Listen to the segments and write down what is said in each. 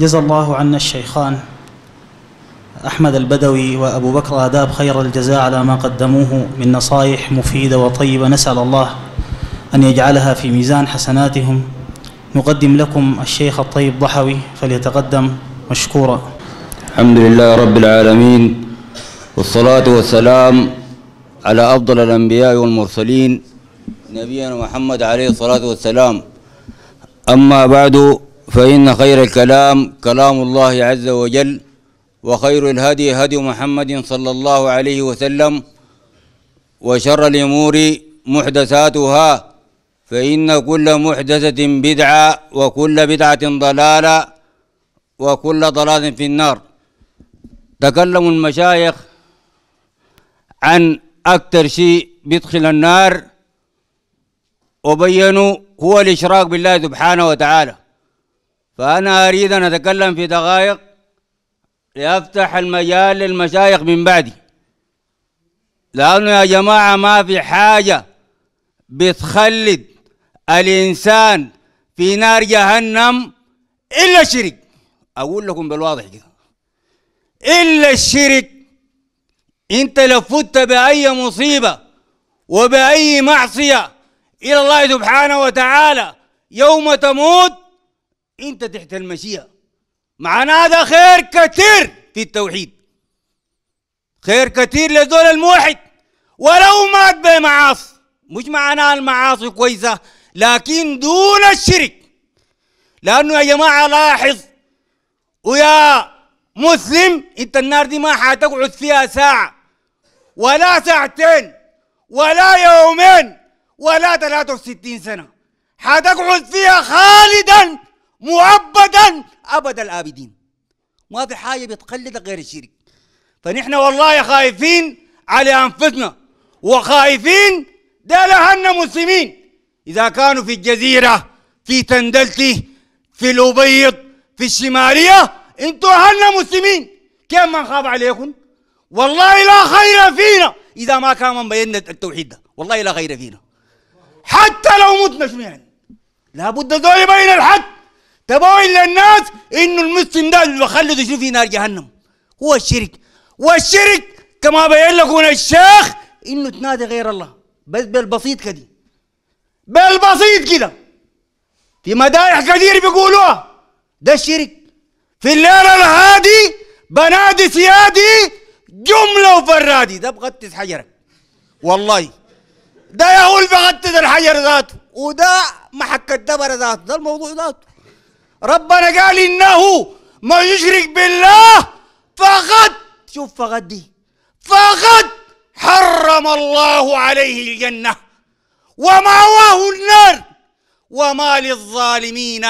جزا الله عنا الشيخان أحمد البدوي وأبو بكر آداب خير الجزاء على ما قدموه من نصائح مفيدة وطيبة نسأل الله أن يجعلها في ميزان حسناتهم نقدم لكم الشيخ الطيب ضحوي فليتقدم مشكورا الحمد لله رب العالمين والصلاة والسلام على أفضل الأنبياء والمرسلين نبينا محمد عليه الصلاة والسلام أما بعد فإن خير الكلام كلام الله عز وجل وخير الهدي هدي محمد صلى الله عليه وسلم وشر الأمور محدثاتها فإن كل محدثة بدعة وكل بدعة ضلالة وكل ضلال في النار تكلم المشايخ عن أكثر شيء بيدخل النار وبينوا هو الإشراك بالله سبحانه وتعالى فأنا أريد أن أتكلم في دقائق لأفتح المجال للمشايخ من بعدي لأنه يا جماعة ما في حاجة بتخلد الإنسان في نار جهنم إلا الشرك أقول لكم بالواضح كده إلا الشرك أنت لو فت بأي مصيبة وبأي معصية إلى الله سبحانه وتعالى يوم تموت انت تحت المشيئه معناه ده خير كثير في التوحيد خير كثير لزول الموحد ولو مات بمعاصي مش معناه المعاصي كويسه لكن دون الشرك لانه يا جماعه لاحظ ويا مسلم انت النار دي ما حتقعد فيها ساعه ولا ساعتين ولا يومين ولا 63 سنه حتقعد فيها خالدا مؤبدا ابد الابدين ما في حاجه بتقلدك غير الشرك فنحن والله خايفين على انفسنا وخايفين ده لهن مسلمين اذا كانوا في الجزيره في تندلتي في الابيض في الشماليه انتوا اهلنا مسلمين كيف ما نخاف عليكم والله لا خير فينا اذا ما كان من بيننا التوحيد ده والله لا خير فينا حتى لو متنا شنو يعني لابد ذول يبين الحق تبين للناس انه المسلم ده اللي بخلده يشوف في نار جهنم هو الشرك والشرك كما بين لكم الشيخ انه تنادي غير الله بس بالبسيط كده بالبسيط كده في مدايح كثير بيقولوها ده الشرك في الليله الهادي بنادي سيادي جمله وفرادي ده بغطس حجرك والله ده يقول بغطس الحجر ذاته وده محك الدبر ذاته ده الموضوع ذاته ربنا قال انه ما يشرك بالله فقد شوف فقد دي فقد حرم الله عليه الجنه ومأواه النار وما للظالمين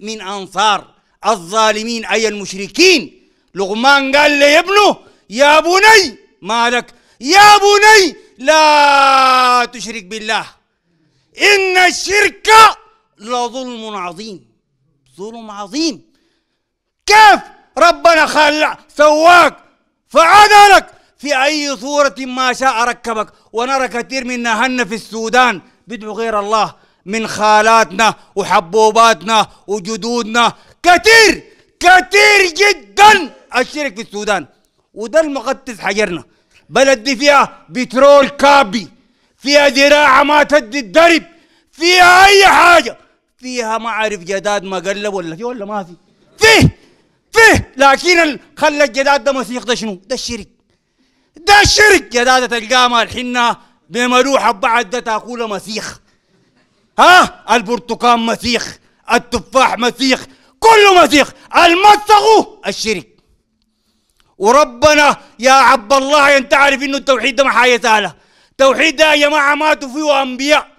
من انصار الظالمين اي المشركين لغمان قال لابنه يا بني مالك يا بني لا تشرك بالله ان الشرك لظلم عظيم ظلم عظيم كيف ربنا خلع سواك فعدلك في أي صورة ما شاء ركبك ونرى كثير منا هن في السودان بدعوا غير الله من خالاتنا وحبوباتنا وجدودنا كثير كثير جدا الشرك في السودان وده المقدس حجرنا بلد دي فيها بترول كابي فيها زراعة ما تدي الدرب فيها أي حاجة فيها ما عارف جداد ما قلب ولا في ولا ما في فيه فيه لكن خلى الجداد ده مسيخ ده شنو ده الشرك ده الشرك جداد تلقاها الحنة بملوحة بعد ده تاكل مسيخ ها البرتقال مسيخ التفاح مسيخ كله مسيخ المسخ الشرك وربنا يا عبد الله انت عارف انه التوحيد ده ما حاجه سهله توحيد ده يا جماعه ماتوا فيه انبياء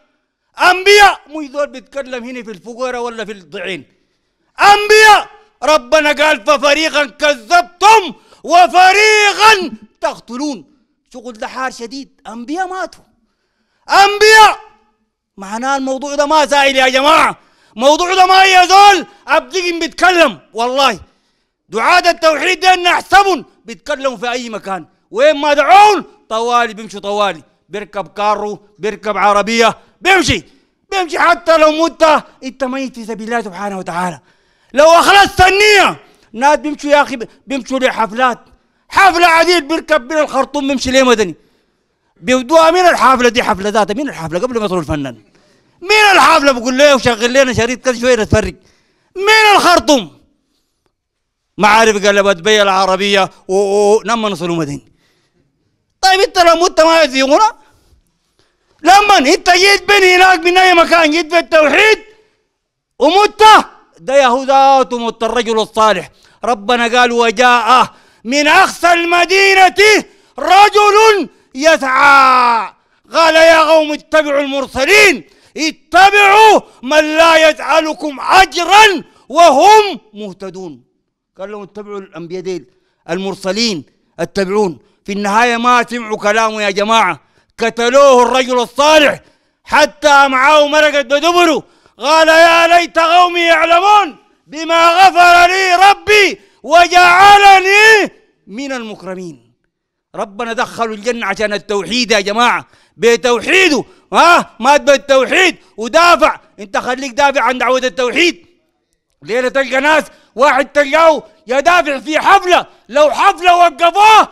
انبياء مش يذول بيتكلم هنا في الفقراء ولا في الضعين انبياء ربنا قال ففريقا كذبتم وفريقا تقتلون شغل ده حار شديد انبياء ماتوا انبياء معناه الموضوع ده ما زايل يا جماعه موضوع ده ما يزول ابديهم بيتكلم والله دعاة التوحيد ده نحسبهم بيتكلموا في اي مكان وين ما دعون طوالي بيمشوا طوالي بيركب كارو بيركب عربيه بيمشي بيمشي حتى لو مت انت ميت اذا بالله سبحانه وتعالى لو اخلصت النيه ناس بيمشوا يا اخي بيمشوا لحفلات حفله عديد بيركب من الخرطوم بيمشي ليه مدني بيبدوها من الحفله دي حفله ذاتها من الحفله قبل ما يطلعوا الفنان من الحفله بقول له وشغل لنا شريط كذا شويه نتفرج من الخرطوم ما عارف قال بيا العربيه ونما نعم، نصلوا مدني طيب انت لو مت ما يزيغونا لما انت جيت بني هناك من اي مكان جيت بالتوحيد ومت ده يهودات ومت الرجل الصالح ربنا قال وجاء من اقصى المدينه رجل يسعى قال يا قوم اتبعوا المرسلين اتبعوا من لا يجعلكم اجرا وهم مهتدون قال لهم اتبعوا الانبياء ديل المرسلين اتبعون في النهايه ما سمعوا كلامه يا جماعه قتلوه الرجل الصالح حتى معاه مرقت بدبره قال يا ليت قومي يعلمون بما غفر لي ربي وجعلني من المكرمين ربنا دخلوا الجنة عشان التوحيد يا جماعة بتوحيده ها مات بالتوحيد ودافع انت خليك دافع عن دعوة التوحيد ليلة تلقى ناس واحد تلقاه يدافع في حفلة لو حفلة وقفوه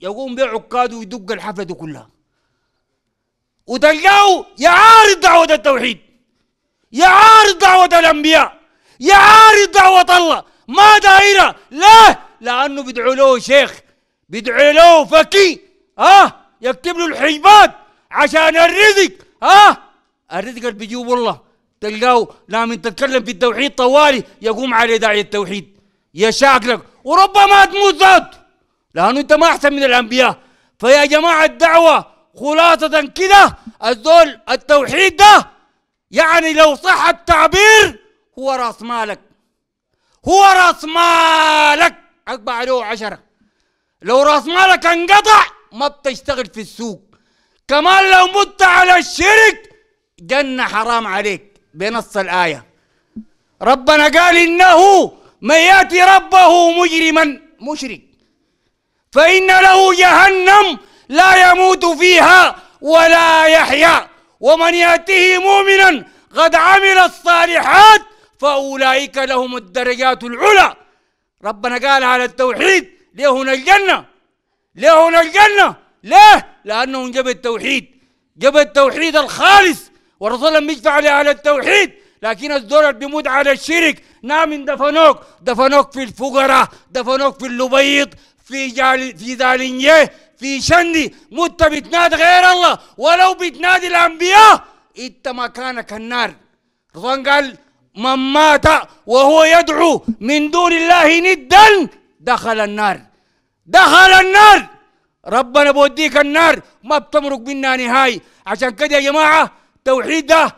يقوم بيع عكاده ويدق الحفلة دي كلها وتلقاه يعارض دعوة التوحيد يعارض دعوة الأنبياء يعارض دعوة الله ما دايرة لا لأنه بيدعو له شيخ بيدعو له فكي اه يكتب له الحجبات عشان الرزق اه الرزق اللي بيجيبه الله تلقاه لما تتكلم في التوحيد طوالي يقوم عليه داعي التوحيد يا شاكلك وربما تموت ذات لأنه أنت ما أحسن من الأنبياء فيا جماعة الدعوة خلاصة كده الزول التوحيد ده يعني لو صح التعبير هو راس مالك هو راس مالك اقبع له عشرة لو راس مالك انقطع ما بتشتغل في السوق كمان لو مت على الشرك جنة حرام عليك بنص الآية ربنا قال إنه من يأتي ربه مجرما مشرك فإن له جهنم لا يموت فيها ولا يحيا ومن يأته مؤمنا قد عمل الصالحات فأولئك لهم الدرجات العلى ربنا قال على التوحيد ليهن الجنة ليهن الجنة ليه؟ لأنه جاب التوحيد جاب التوحيد الخالص ورسولا بيدفع على التوحيد لكن الزول بيموت على الشرك نعم دفنوك دفنوك في الفقراء دفنوك في اللبيض في جال في زالينيه في شندي مت بتنادي غير الله ولو بتنادي الانبياء انت مكانك النار رضوان قال من مات وهو يدعو من دون الله ندا دخل النار دخل النار ربنا بوديك النار ما بتمرق منها نهاية عشان كده يا جماعة توحيد ده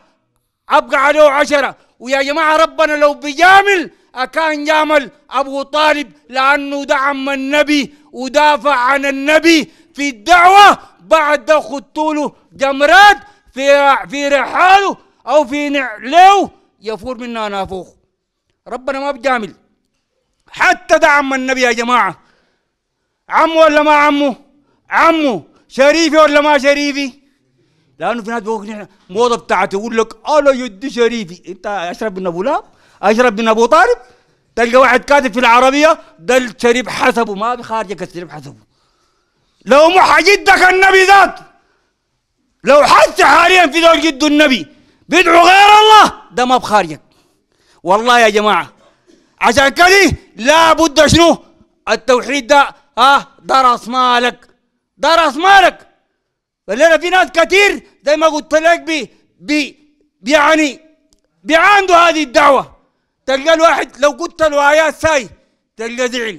أبقى عليه عشرة ويا جماعة ربنا لو بجامل أكان جامل أبو طالب لأنه دعم النبي ودافع عن النبي في الدعوة بعد خطوله خدتوا له جمرات في في رحاله أو في نعله يفور منا نافوخ ربنا ما بجامل حتى ده عم النبي يا جماعة عمه ولا ما عمه عمه شريفي ولا ما شريفي لانه في ناس بيقول نحن موضه بتاعته يقول لك انا يدي شريفي انت اشرب من ابو لاب اشرب من ابو طالب تلقى واحد كاتب في العربية ده الشريف حسبه ما بخارجك الشريف حسبه لو مو حجدك النبي ذات لو حس حاليا في دول جد النبي بيدعو غير الله ده ما بخارجك والله يا جماعة عشان كده لابد شنو التوحيد ده اه ده راس مالك ده راس مالك فلنا في ناس كثير زي ما قلت لك بي بي يعني بيعاندوا هذه الدعوه تلقى الواحد لو قلت له آيات آه ساي تلقى زعل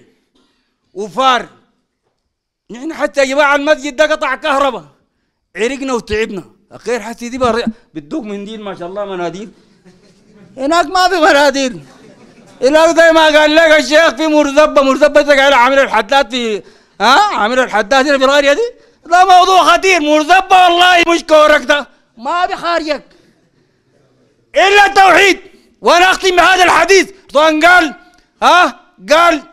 وفار نحن حتى يا جماعة المسجد ده قطع كهرباء عرقنا وتعبنا أخير حسي دي بتدوق منديل ما شاء الله مناديل هناك ما في مناديل هناك زي ما قال لك الشيخ في مرزبة مرزبة تقعد عامل الحداد في ها عامل الحداد هنا في القرية دي ده موضوع خطير مرزبة والله مش كورك ده ما بخارجك إلا التوحيد وأنا أختم بهذا الحديث طبعا قال ها قال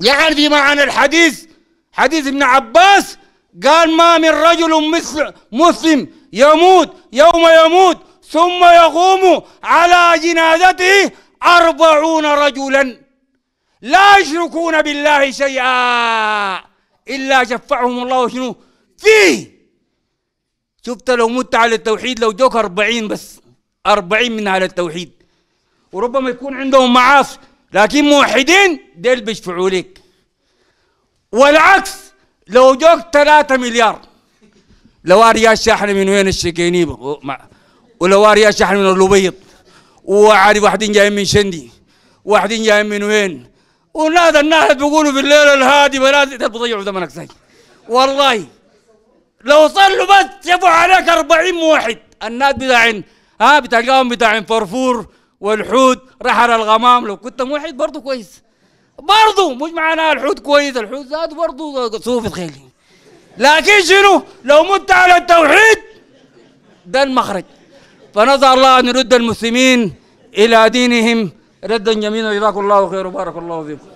يعرف معنى الحديث حديث ابن عباس قال ما من رجل مثل مسلم يموت يوم يموت ثم يقوم على جنازته أربعون رجلا لا يشركون بالله شيئا إلا شفعهم الله شنو فيه شفت لو مت على التوحيد لو جوك أربعين بس أربعين من على التوحيد وربما يكون عندهم معاصي لكن موحدين ديل بيشفعوا لك والعكس لو جوك 3 مليار لو ريال شحن من وين الشكينيبة ولو ريال شحن من اللبيض وعارف واحدين جايين من شندي واحدين جايين من وين ونادى الناس بيقولوا في الليل الهادي بلاد بضيعوا زمنك زي والله لو صلوا بس شافوا عليك 40 واحد الناس بتاعين ها بتلقاهم بتاعين فرفور والحوت رحل الغمام لو كنت موحد برضه كويس برضه مش معناها الحوت كويس الحوت زاد برضه صوف الخيل لكن شنو لو مت على التوحيد ده المخرج فنسأل الله أن يرد المسلمين إلى دينهم ردا جميلا جزاكم الله خير وبارك الله فيكم